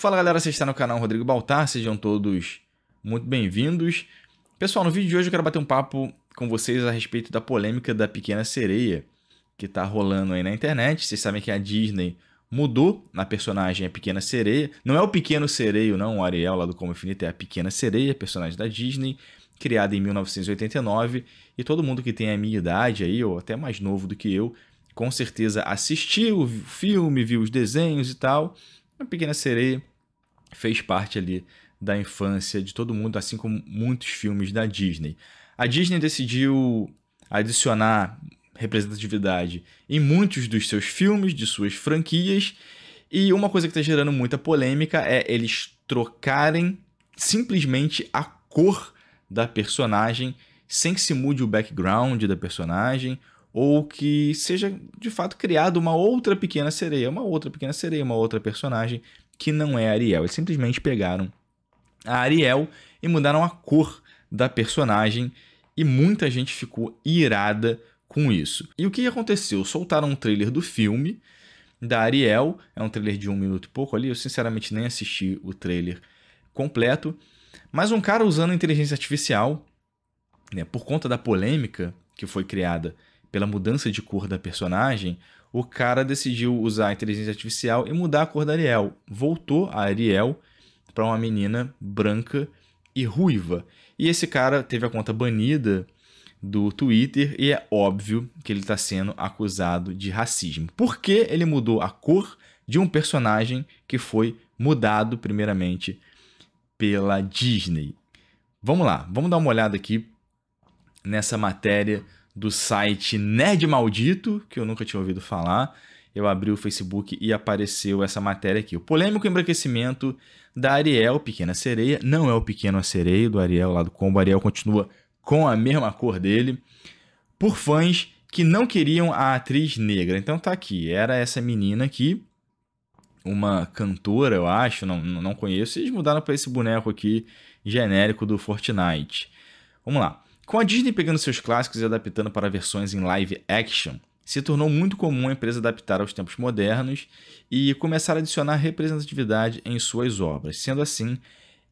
Fala galera, você está no canal Rodrigo Baltar, sejam todos muito bem-vindos. Pessoal, no vídeo de hoje eu quero bater um papo com vocês a respeito da polêmica da Pequena Sereia que está rolando aí na internet. Vocês sabem que a Disney mudou na personagem a Pequena Sereia. Não é o Pequeno Sereio, não, o Ariel lá do Como Infinito, é a Pequena Sereia, personagem da Disney, criada em 1989. E todo mundo que tem a minha idade aí, ou até mais novo do que eu, com certeza assistiu o filme, viu os desenhos e tal. A Pequena Sereia fez parte ali da infância de todo mundo, assim como muitos filmes da Disney. A Disney decidiu adicionar representatividade em muitos dos seus filmes, de suas franquias, e uma coisa que está gerando muita polêmica é eles trocarem simplesmente a cor da personagem sem que se mude o background da personagem ou que seja de fato criado uma outra pequena sereia, uma outra pequena sereia, uma outra personagem que não é Ariel. Eles simplesmente pegaram a Ariel e mudaram a cor da personagem e muita gente ficou irada com isso. E o que aconteceu? Soltaram um trailer do filme da Ariel, é um trailer de um minuto e pouco ali, eu sinceramente nem assisti o trailer completo, mas um cara usando inteligência artificial, né, por conta da polêmica que foi criada pela mudança de cor da personagem, o cara decidiu usar a inteligência artificial e mudar a cor da Ariel. Voltou a Ariel para uma menina branca e ruiva. E esse cara teve a conta banida do Twitter e é óbvio que ele está sendo acusado de racismo. Porque ele mudou a cor de um personagem que foi mudado primeiramente pela Disney. Vamos lá, vamos dar uma olhada aqui nessa matéria do site Nerd Maldito, que eu nunca tinha ouvido falar. Eu abri o Facebook e apareceu essa matéria aqui. O polêmico embranquecimento da Ariel, Pequena Sereia. Não é o Pequeno a Sereia do Ariel lá do Combo. Ariel continua com a mesma cor dele. Por fãs que não queriam a atriz negra. Então tá aqui. Era essa menina aqui. Uma cantora, eu acho. Não, não conheço. Eles mudaram para esse boneco aqui genérico do Fortnite. Vamos lá. Com a Disney pegando seus clássicos e adaptando para versões em live action, se tornou muito comum a empresa adaptar aos tempos modernos e começar a adicionar representatividade em suas obras. Sendo assim,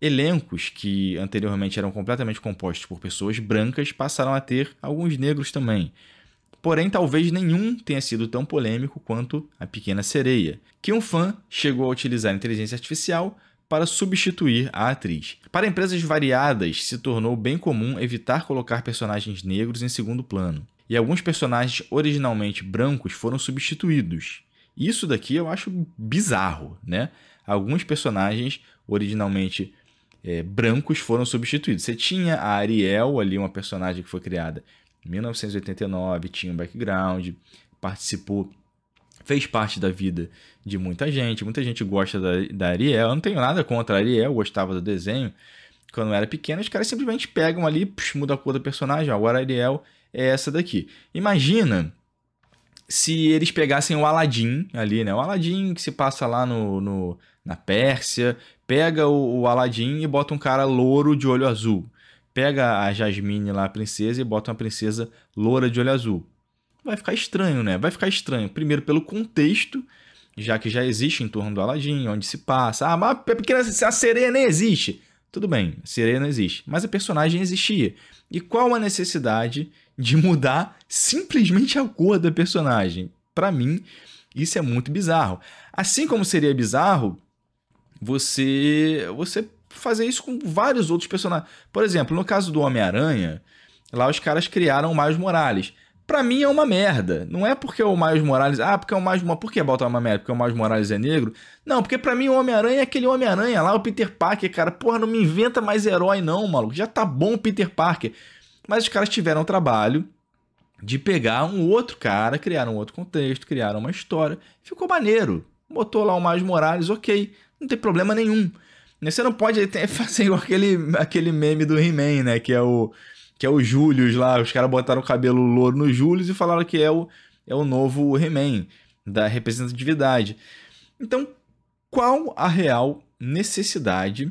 elencos que anteriormente eram completamente compostos por pessoas brancas passaram a ter alguns negros também. Porém, talvez nenhum tenha sido tão polêmico quanto A Pequena Sereia, que um fã chegou a utilizar a inteligência artificial para substituir a atriz. Para empresas variadas, se tornou bem comum evitar colocar personagens negros em segundo plano, e alguns personagens originalmente brancos foram substituídos. Isso daqui eu acho bizarro, né? Alguns personagens originalmente é, brancos foram substituídos. Você tinha a Ariel ali, uma personagem que foi criada em 1989, tinha um background, participou fez parte da vida de muita gente. Muita gente gosta da, da Ariel. Eu não tenho nada contra a Ariel, gostava do desenho quando eu era pequeno. Os caras simplesmente pegam ali, muda a cor do personagem. Agora a Ariel é essa daqui. Imagina se eles pegassem o Aladim ali, né? O Aladim que se passa lá no, no na Pérsia, pega o, o Aladim e bota um cara louro de olho azul. Pega a Jasmine lá, a princesa, e bota uma princesa loura de olho azul vai ficar estranho, né? Vai ficar estranho, primeiro pelo contexto, já que já existe em torno do Aladim, onde se passa. Ah, mas é a sereia nem existe. Tudo bem, a sereia não existe, mas a personagem existia. E qual a necessidade de mudar simplesmente a cor da personagem? Para mim, isso é muito bizarro. Assim como seria bizarro você você fazer isso com vários outros personagens. Por exemplo, no caso do Homem-Aranha, lá os caras criaram o Miles Morales para mim é uma merda. Não é porque o Miles Morales. Ah, porque é o Miles Morales. Por que botar uma merda? Porque o Miles Morales é negro? Não, porque para mim o Homem-Aranha é aquele Homem-Aranha lá, o Peter Parker, cara. Porra, não me inventa mais herói, não, maluco. Já tá bom o Peter Parker. Mas os caras tiveram o trabalho de pegar um outro cara, criaram um outro contexto, criaram uma história. Ficou maneiro. Botou lá o Miles Morales, ok. Não tem problema nenhum. Você não pode fazer igual aquele, aquele meme do He-Man, né? Que é o que é o Július lá. Os caras botaram o cabelo louro no Július e falaram que é o, é o novo He-Man, da representatividade. Então, qual a real necessidade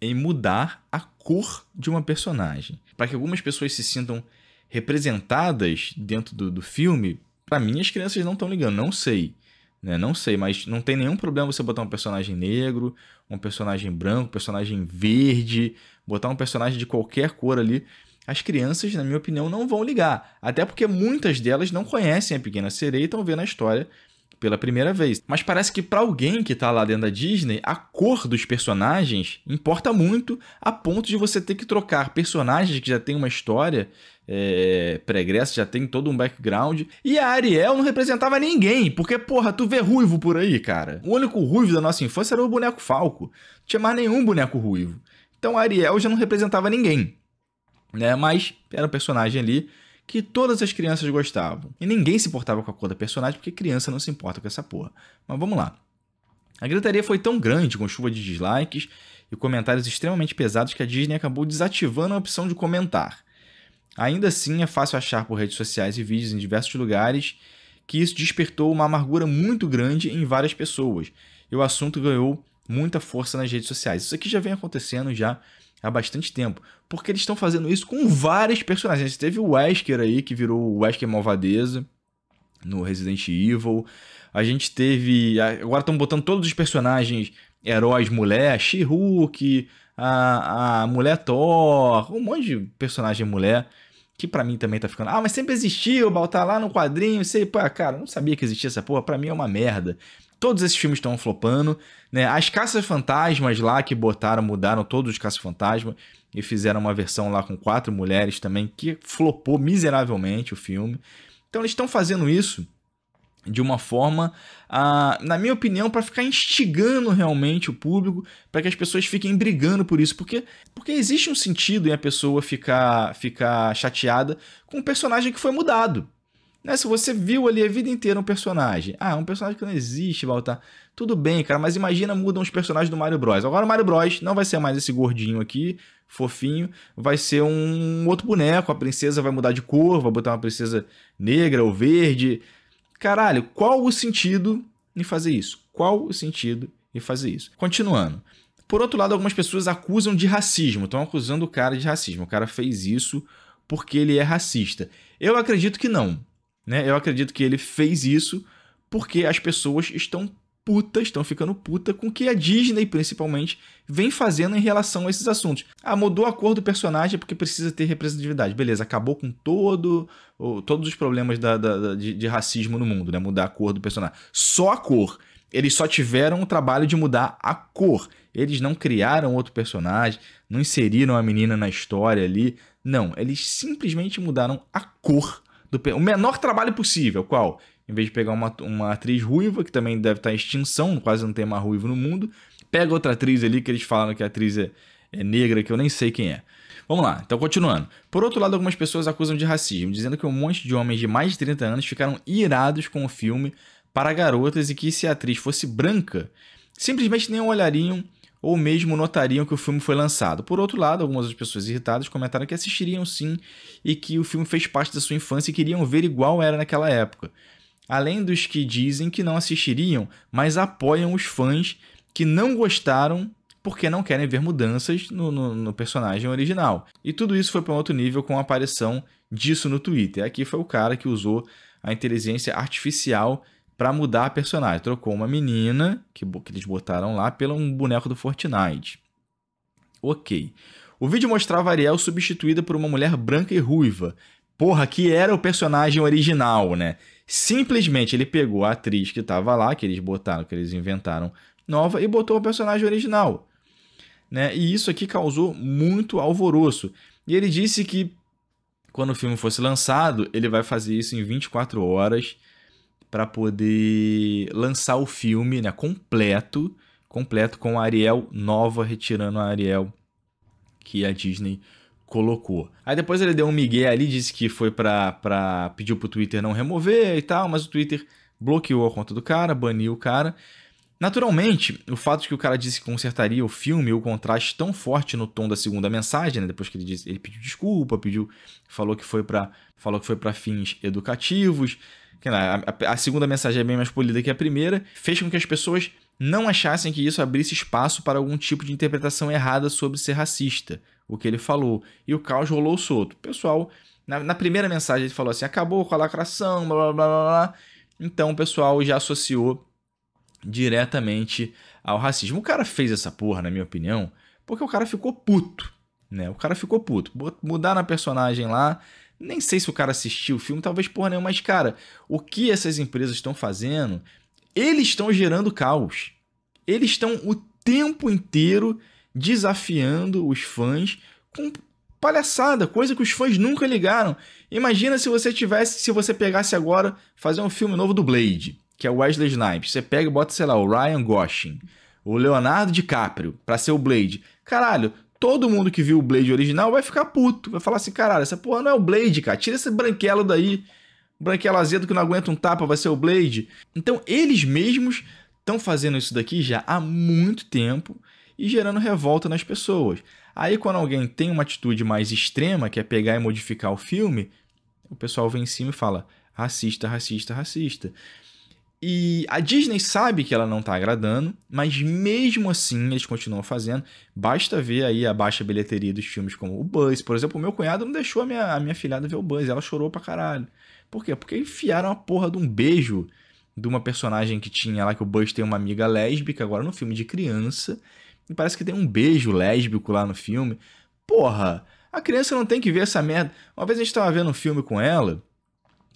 em mudar a cor de uma personagem? Para que algumas pessoas se sintam representadas dentro do, do filme, para mim as crianças não estão ligando, não sei. Né? Não sei, mas não tem nenhum problema você botar um personagem negro, um personagem branco, um personagem verde, botar um personagem de qualquer cor ali. As crianças, na minha opinião, não vão ligar. Até porque muitas delas não conhecem a Pequena Sereia e estão vendo a história pela primeira vez. Mas parece que para alguém que tá lá dentro da Disney, a cor dos personagens importa muito a ponto de você ter que trocar personagens que já tem uma história é, pregressa, já tem todo um background. E a Ariel não representava ninguém, porque, porra, tu vê ruivo por aí, cara. O único ruivo da nossa infância era o boneco falco. Não tinha mais nenhum boneco ruivo. Então a Ariel já não representava ninguém. Né? Mas era um personagem ali que todas as crianças gostavam. E ninguém se importava com a cor da personagem, porque criança não se importa com essa porra. Mas vamos lá. A gritaria foi tão grande, com chuva de dislikes e comentários extremamente pesados, que a Disney acabou desativando a opção de comentar. Ainda assim, é fácil achar por redes sociais e vídeos em diversos lugares que isso despertou uma amargura muito grande em várias pessoas. E o assunto ganhou muita força nas redes sociais. Isso aqui já vem acontecendo já há bastante tempo. Porque eles estão fazendo isso com vários personagens. teve o Wesker aí, que virou o Wesker Malvadeza no Resident Evil. A gente teve. Agora estão botando todos os personagens heróis mulher, She-Hulk, a, a Mulher Thor, um monte de personagem mulher que para mim também tá ficando. Ah, mas sempre existiu, balta lá no quadrinho, sei, pô, ah, cara, não sabia que existia essa porra, pra mim é uma merda. Todos esses filmes estão flopando, né? As Caças Fantasmas lá que botaram, mudaram todos os Caças Fantasmas e fizeram uma versão lá com quatro mulheres também, que flopou miseravelmente o filme. Então eles estão fazendo isso de uma forma, na minha opinião, para ficar instigando realmente o público, para que as pessoas fiquem brigando por isso, porque porque existe um sentido em a pessoa ficar ficar chateada com um personagem que foi mudado. Né? Se você viu ali a vida inteira um personagem, ah, é um personagem que não existe, Baltar, tudo bem, cara, mas imagina mudam os personagens do Mario Bros. Agora o Mario Bros não vai ser mais esse gordinho aqui, fofinho, vai ser um outro boneco, a princesa vai mudar de cor, vai botar uma princesa negra ou verde, Caralho, qual o sentido em fazer isso? Qual o sentido em fazer isso? Continuando. Por outro lado, algumas pessoas acusam de racismo, estão acusando o cara de racismo. O cara fez isso porque ele é racista. Eu acredito que não. Né? Eu acredito que ele fez isso porque as pessoas estão putas estão ficando puta com o que a Disney, principalmente, vem fazendo em relação a esses assuntos. Ah, mudou a cor do personagem é porque precisa ter representatividade. Beleza, acabou com todo, todos os problemas da, da, de, de racismo no mundo, né? Mudar a cor do personagem. Só a cor. Eles só tiveram o trabalho de mudar a cor. Eles não criaram outro personagem, não inseriram a menina na história ali. Não, eles simplesmente mudaram a cor do o menor trabalho possível, qual? Em vez de pegar uma, uma atriz ruiva, que também deve estar em extinção, quase não tem mais ruivo no mundo, pega outra atriz ali, que eles falaram que a atriz é, é negra, que eu nem sei quem é. Vamos lá, então continuando. Por outro lado, algumas pessoas acusam de racismo, dizendo que um monte de homens de mais de 30 anos ficaram irados com o filme para garotas e que se a atriz fosse branca, simplesmente nem olhariam ou mesmo notariam que o filme foi lançado. Por outro lado, algumas pessoas irritadas comentaram que assistiriam sim e que o filme fez parte da sua infância e queriam ver igual era naquela época além dos que dizem que não assistiriam, mas apoiam os fãs que não gostaram porque não querem ver mudanças no, no, no personagem original. E tudo isso foi para um outro nível com a aparição disso no Twitter. Aqui foi o cara que usou a inteligência artificial para mudar a personagem. Trocou uma menina, que, que eles botaram lá, pelo um boneco do Fortnite. Ok. O vídeo mostrava Ariel substituída por uma mulher branca e ruiva. Porra, que era o personagem original, né? Simplesmente ele pegou a atriz que estava lá, que eles botaram, que eles inventaram nova, e botou o personagem original. Né? E isso aqui causou muito alvoroço. E ele disse que quando o filme fosse lançado, ele vai fazer isso em 24 horas para poder lançar o filme, né, completo, completo com a Ariel nova retirando a Ariel que a Disney colocou. Aí depois ele deu um migué ali, disse que foi pra, pediu pro Twitter não remover e tal, mas o Twitter bloqueou a conta do cara, baniu o cara. Naturalmente, o fato de que o cara disse que consertaria o filme, o contraste tão forte no tom da segunda mensagem, né? depois que ele, disse, ele pediu desculpa, pediu, falou que foi para, falou que foi para fins educativos, a, a, a segunda mensagem é bem mais polida que a primeira, fez com que as pessoas não achassem que isso abrisse espaço para algum tipo de interpretação errada sobre ser racista o que ele falou. E o caos rolou solto. O pessoal, na, na primeira mensagem ele falou assim: acabou com a lacração, blá blá blá blá. Então o pessoal já associou diretamente ao racismo. O cara fez essa porra, na minha opinião, porque o cara ficou puto. Né? O cara ficou puto. Mudar na personagem lá. Nem sei se o cara assistiu o filme, talvez porra nenhuma, mas, cara, o que essas empresas estão fazendo? Eles estão gerando caos. Eles estão o tempo inteiro desafiando os fãs com palhaçada, coisa que os fãs nunca ligaram. Imagina se você tivesse, se você pegasse agora fazer um filme novo do Blade, que é o Wesley Snipes. Você pega e bota, sei lá, o Ryan Gosling, o Leonardo DiCaprio para ser o Blade. Caralho, todo mundo que viu o Blade original vai ficar puto, vai falar assim, caralho, essa porra não é o Blade, cara. Tira esse branquelo daí. Branquelo azedo que não aguenta um tapa vai ser o Blade. Então, eles mesmos estão fazendo isso daqui já há muito tempo e gerando revolta nas pessoas. Aí, quando alguém tem uma atitude mais extrema, que é pegar e modificar o filme, o pessoal vem em cima e fala racista, racista, racista. E a Disney sabe que ela não está agradando, mas mesmo assim eles continuam fazendo. Basta ver aí a baixa bilheteria dos filmes como o Buzz. Por exemplo, o meu cunhado não deixou a minha, a minha filhada ver o Buzz, ela chorou pra caralho. Por quê? Porque enfiaram a porra de um beijo de uma personagem que tinha lá, que o Buzz tem uma amiga lésbica, agora no filme de criança. E parece que tem um beijo lésbico lá no filme. Porra, a criança não tem que ver essa merda. Uma vez a gente estava vendo um filme com ela,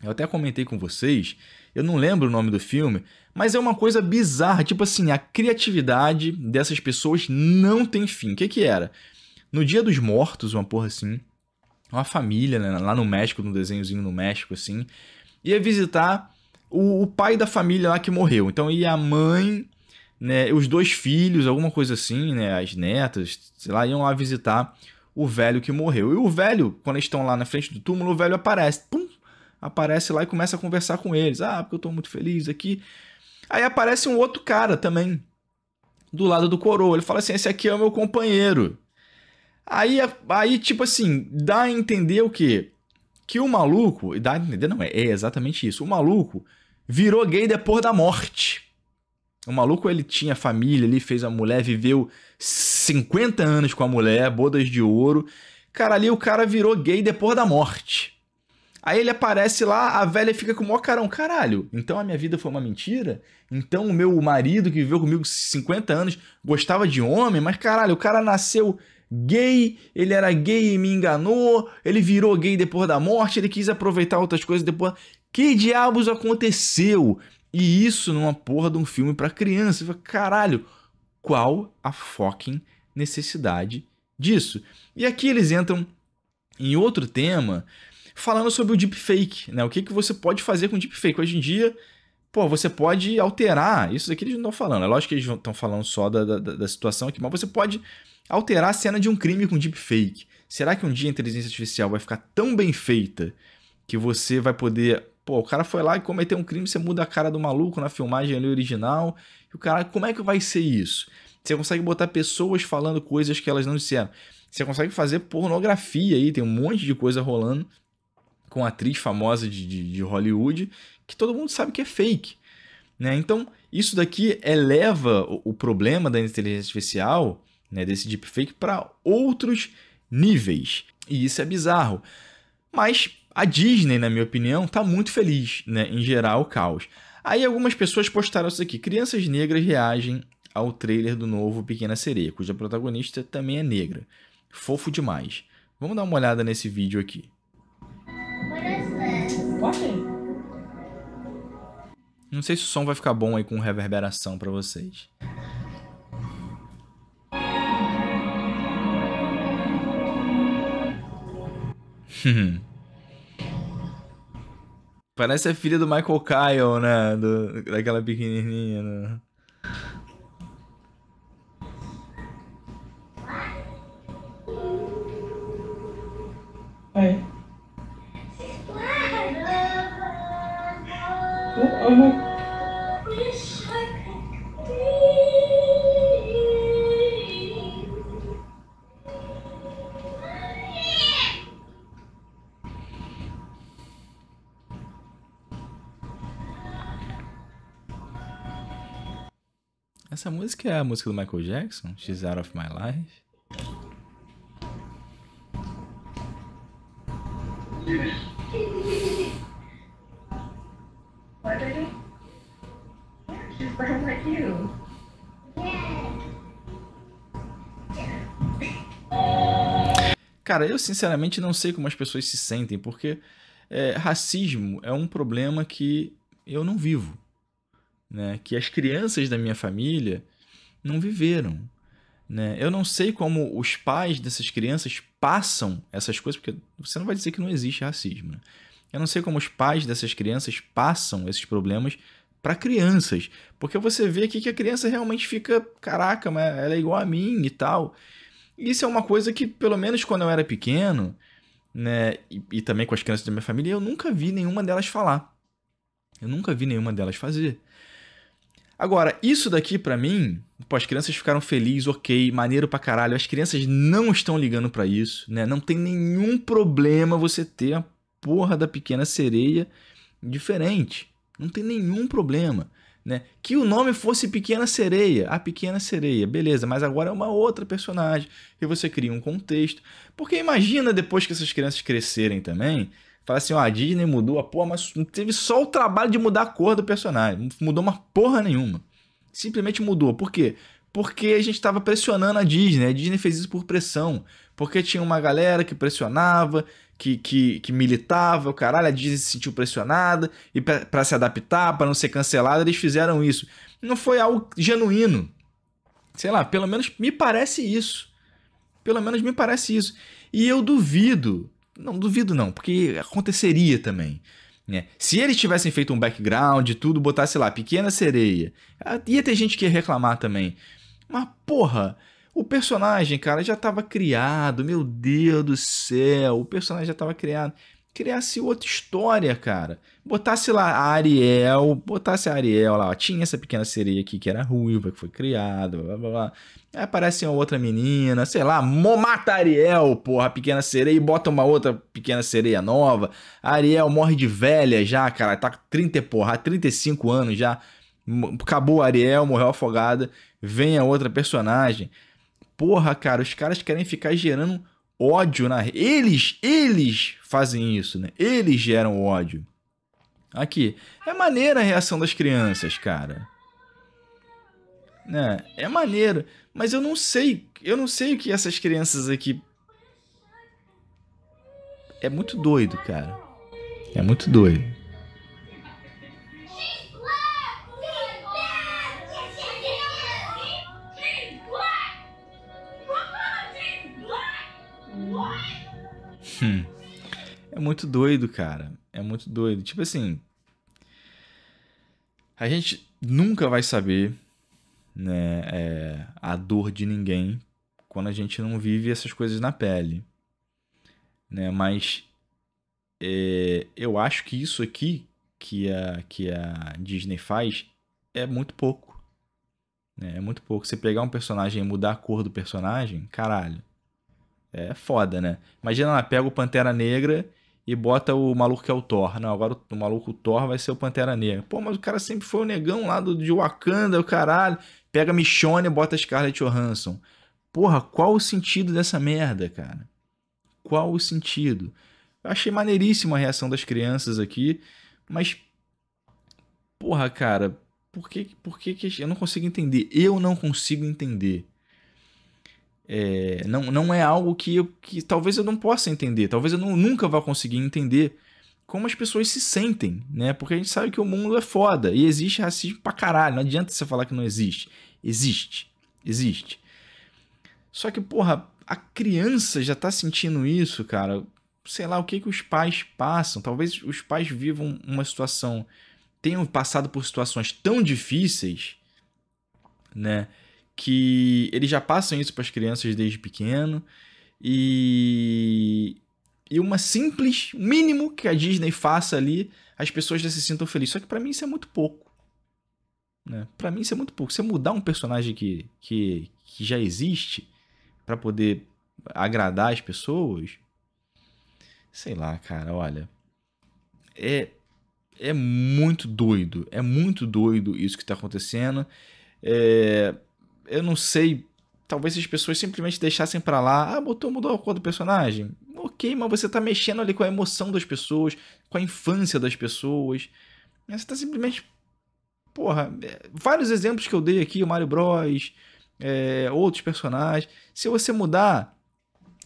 eu até comentei com vocês, eu não lembro o nome do filme, mas é uma coisa bizarra. Tipo assim, a criatividade dessas pessoas não tem fim. O que, que era? No Dia dos Mortos, uma porra assim, uma família, né, lá no México, num desenhozinho no México, assim, ia visitar o, o pai da família lá que morreu. Então ia a mãe, né, os dois filhos, alguma coisa assim, né, as netas, sei lá, iam lá visitar o velho que morreu. E o velho, quando eles estão lá na frente do túmulo, o velho aparece, pum, aparece lá e começa a conversar com eles. Ah, porque eu tô muito feliz aqui. Aí aparece um outro cara também, do lado do coroa. Ele fala assim: esse aqui é o meu companheiro. Aí, aí tipo assim, dá a entender o quê? Que o maluco, dá a entender, não, é, é exatamente isso. O maluco virou gay depois da morte. O maluco, ele tinha família, ele fez a mulher, viveu 50 anos com a mulher, bodas de ouro. Cara, ali o cara virou gay depois da morte. Aí ele aparece lá, a velha fica com o maior carão. Caralho, então a minha vida foi uma mentira? Então o meu marido, que viveu comigo 50 anos, gostava de homem? Mas caralho, o cara nasceu gay, ele era gay e me enganou, ele virou gay depois da morte, ele quis aproveitar outras coisas depois. Que diabos aconteceu? E isso numa porra de um filme para criança. Você fala, caralho, qual a fucking necessidade disso? E aqui eles entram em outro tema falando sobre o deepfake, né? O que, que você pode fazer com deepfake? Hoje em dia, pô, você pode alterar. Isso daqui eles não estão falando. É lógico que eles estão falando só da, da, da, situação aqui, mas você pode alterar a cena de um crime com deepfake. Será que um dia a inteligência artificial vai ficar tão bem feita que você vai poder Pô, o cara foi lá e cometeu um crime, você muda a cara do maluco na filmagem ali original. E o cara, como é que vai ser isso? Você consegue botar pessoas falando coisas que elas não disseram. Você consegue fazer pornografia aí, tem um monte de coisa rolando com atriz famosa de, de, de Hollywood que todo mundo sabe que é fake. Né? Então, isso daqui eleva é, o, o problema da inteligência artificial, né, desse deepfake, para outros níveis. E isso é bizarro. Mas a Disney, na minha opinião, está muito feliz né, em gerar o caos. Aí algumas pessoas postaram isso aqui: crianças negras reagem ao trailer do novo Pequena Sereia, cuja protagonista também é negra. Fofo demais. Vamos dar uma olhada nesse vídeo aqui. Não sei se o som vai ficar bom aí com reverberação para vocês. Parece a filha do Michael Kyle, né? Do, daquela pequenininha, né? Essa música é a música do Michael Jackson? She's Out of My Life? Cara, eu sinceramente não sei como as pessoas se sentem, porque é, racismo é um problema que eu não vivo né, que as crianças da minha família não viveram. Né? Eu não sei como os pais dessas crianças passam essas coisas, porque você não vai dizer que não existe racismo. Né? Eu não sei como os pais dessas crianças passam esses problemas para crianças, porque você vê aqui que a criança realmente fica, caraca, mas ela é igual a mim e tal. Isso é uma coisa que, pelo menos quando eu era pequeno, né, e, e também com as crianças da minha família, eu nunca vi nenhuma delas falar. Eu nunca vi nenhuma delas fazer. Agora, isso daqui para mim, pô, as crianças ficaram felizes, ok, maneiro pra caralho. As crianças não estão ligando para isso, né? Não tem nenhum problema você ter a porra da pequena sereia diferente. Não tem nenhum problema, né? Que o nome fosse Pequena Sereia, a Pequena Sereia, beleza, mas agora é uma outra personagem e você cria um contexto. Porque imagina depois que essas crianças crescerem também, Fala assim, ó, a Disney mudou a porra, mas teve só o trabalho de mudar a cor do personagem. Não mudou uma porra nenhuma. Simplesmente mudou. Por quê? Porque a gente estava pressionando a Disney. A Disney fez isso por pressão. Porque tinha uma galera que pressionava, que, que, que militava, o caralho, a Disney se sentiu pressionada, e para se adaptar, para não ser cancelada, eles fizeram isso. Não foi algo genuíno. Sei lá, pelo menos me parece isso. Pelo menos me parece isso. E eu duvido não duvido não, porque aconteceria também. Né? Se eles tivessem feito um background e tudo, botasse lá, Pequena Sereia, ah, ia ter gente que ia reclamar também. Mas, porra, o personagem, cara, já estava criado, meu Deus do céu, o personagem já estava criado criasse outra história, cara. Botasse lá a Ariel, botasse a Ariel lá, ó, tinha essa pequena sereia aqui que era ruiva, que foi criada, blá blá blá. Aí aparece uma outra menina, sei lá, mata a Ariel, porra, a pequena sereia, e bota uma outra pequena sereia nova. A Ariel morre de velha já, cara, tá com 30, porra, 35 anos já. Acabou a Ariel, morreu afogada, vem a outra personagem. Porra, cara, os caras querem ficar gerando ódio na eles eles fazem isso, né? Eles geram ódio. Aqui é maneira a reação das crianças, cara. Né? É maneira mas eu não sei, eu não sei o que essas crianças aqui é muito doido, cara. É muito doido. Hum. É muito doido, cara. É muito doido. Tipo assim. A gente nunca vai saber né, é, a dor de ninguém quando a gente não vive essas coisas na pele. Né? Mas é, eu acho que isso aqui que a, que a Disney faz é muito pouco. Né? É muito pouco. Você pegar um personagem e mudar a cor do personagem, caralho. É foda, né? Imagina lá, pega o Pantera Negra e bota o maluco que é o Thor. Não, agora o, maluco Thor vai ser o Pantera Negra. Pô, mas o cara sempre foi o negão lá do, de Wakanda, o caralho. Pega Michonne e bota Scarlett Johansson. Porra, qual o sentido dessa merda, cara? Qual o sentido? Eu achei maneiríssima a reação das crianças aqui, mas. Porra, cara, por que, por que, que. Eu não consigo entender. Eu não consigo entender é, não, não é algo que, eu, que talvez eu não possa entender, talvez eu não, nunca vá conseguir entender como as pessoas se sentem, né? Porque a gente sabe que o mundo é foda e existe racismo pra caralho, não adianta você falar que não existe. Existe, existe. Só que, porra, a criança já tá sentindo isso, cara. Sei lá o que que os pais passam. Talvez os pais vivam uma situação, tenham passado por situações tão difíceis, né? que eles já passam isso para as crianças desde pequeno e e uma simples mínimo que a Disney faça ali, as pessoas já se sintam felizes. Só que para mim isso é muito pouco. Né? Para mim isso é muito pouco. Você mudar um personagem que, que, que já existe para poder agradar as pessoas, sei lá, cara, olha, é é muito doido, é muito doido isso que tá acontecendo. É, eu não sei, talvez as pessoas simplesmente deixassem para lá, ah, botou, mudou a cor do personagem. Ok, mas você tá mexendo ali com a emoção das pessoas, com a infância das pessoas. Você tá simplesmente. Porra, é, vários exemplos que eu dei aqui, o Mario Bros, é, outros personagens. Se você mudar,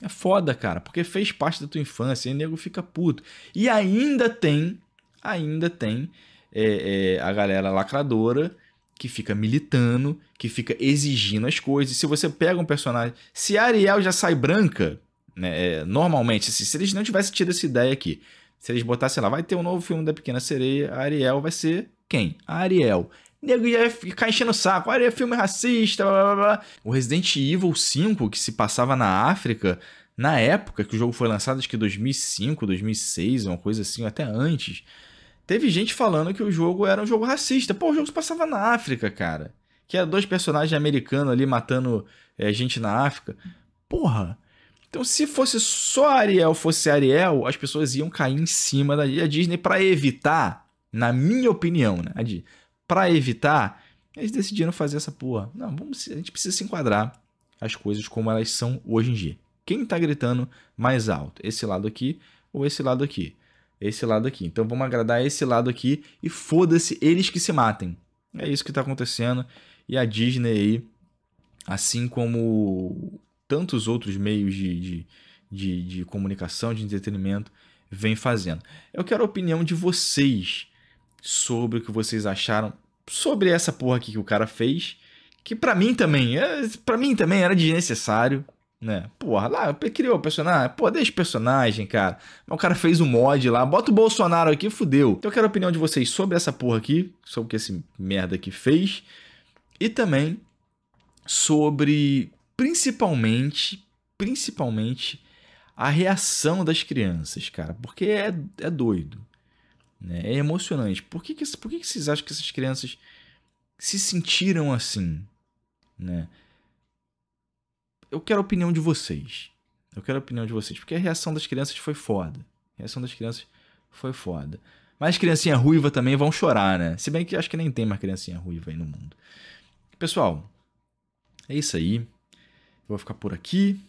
é foda, cara, porque fez parte da tua infância e o nego fica puto. E ainda tem, ainda tem é, é, a galera lacradora que fica militando, que fica exigindo as coisas. Se você pega um personagem. Se a Ariel já sai branca, né? É, normalmente, assim, se eles não tivessem tido essa ideia aqui, se eles botassem lá, vai ter um novo filme da Pequena Sereia, a Ariel vai ser quem? A Ariel. O nego ia ficar enchendo o saco, Ariel é filme racista, blá, blá, blá. O Resident Evil 5, que se passava na África, na época que o jogo foi lançado, acho que 2005, 2006, uma coisa assim, até antes Teve gente falando que o jogo era um jogo racista. Pô, o jogo se passava na África, cara. Que era dois personagens americanos ali matando é, gente na África. Porra. Então, se fosse só Ariel fosse Ariel, as pessoas iam cair em cima da Disney para evitar, na minha opinião, né? Para evitar, eles decidiram fazer essa porra. Não, vamos, a gente precisa se enquadrar as coisas como elas são hoje em dia. Quem tá gritando mais alto? Esse lado aqui ou esse lado aqui? esse lado aqui. Então vamos agradar esse lado aqui e foda-se eles que se matem. É isso que está acontecendo. E a Disney aí, assim como tantos outros meios de, de, de, de comunicação, de entretenimento, vem fazendo. Eu quero a opinião de vocês sobre o que vocês acharam sobre essa porra aqui que o cara fez. Que para mim também, é, para mim também era desnecessário né? Porra, lá criou o personagem, pô, deixa o personagem, cara. Mas o cara fez um mod lá, bota o Bolsonaro aqui, fudeu. Então eu quero a opinião de vocês sobre essa porra aqui, sobre o que esse merda aqui fez, e também sobre, principalmente, principalmente, a reação das crianças, cara, porque é, é doido, né? É emocionante. Por que, que, por que, que vocês acham que essas crianças se sentiram assim, né? eu quero a opinião de vocês. Eu quero a opinião de vocês. Porque a reação das crianças foi foda. A reação das crianças foi foda. Mas criancinha ruiva também vão chorar, né? Se bem que acho que nem tem mais criancinha ruiva aí no mundo. Pessoal, é isso aí. Eu vou ficar por aqui.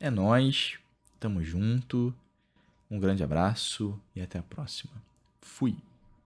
É nós. Tamo junto. Um grande abraço e até a próxima. Fui.